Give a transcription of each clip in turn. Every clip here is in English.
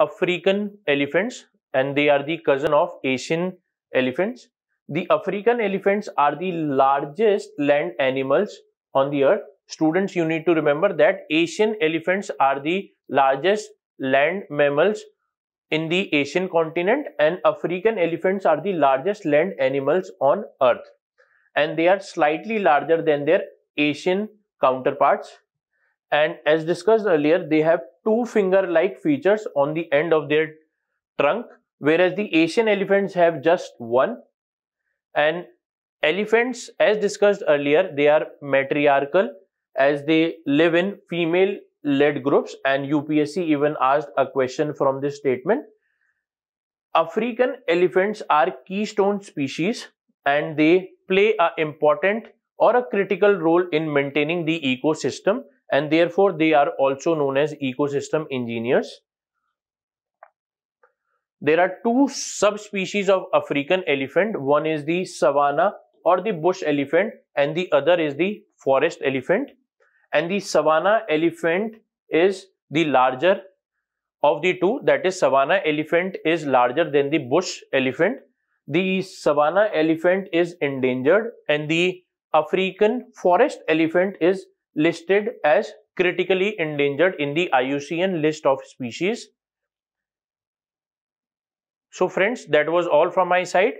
African elephants and they are the cousin of Asian elephants. The African elephants are the largest land animals on the earth. Students, you need to remember that Asian elephants are the largest land mammals in the Asian continent and African elephants are the largest land animals on earth. And they are slightly larger than their Asian counterparts and as discussed earlier they have two finger like features on the end of their trunk whereas the Asian elephants have just one and elephants as discussed earlier they are matriarchal as they live in female led groups and UPSC even asked a question from this statement. African elephants are keystone species and they play a important or a critical role in maintaining the ecosystem and therefore they are also known as ecosystem engineers. There are two subspecies of African elephant. One is the savanna or the bush elephant and the other is the forest elephant. And the savanna elephant is the larger of the two that is savanna elephant is larger than the bush elephant. The savanna elephant is endangered and the African forest elephant is listed as critically endangered in the IUCN list of species. So friends, that was all from my side.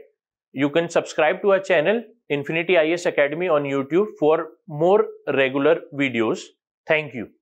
You can subscribe to our channel Infinity IS Academy on YouTube for more regular videos. Thank you.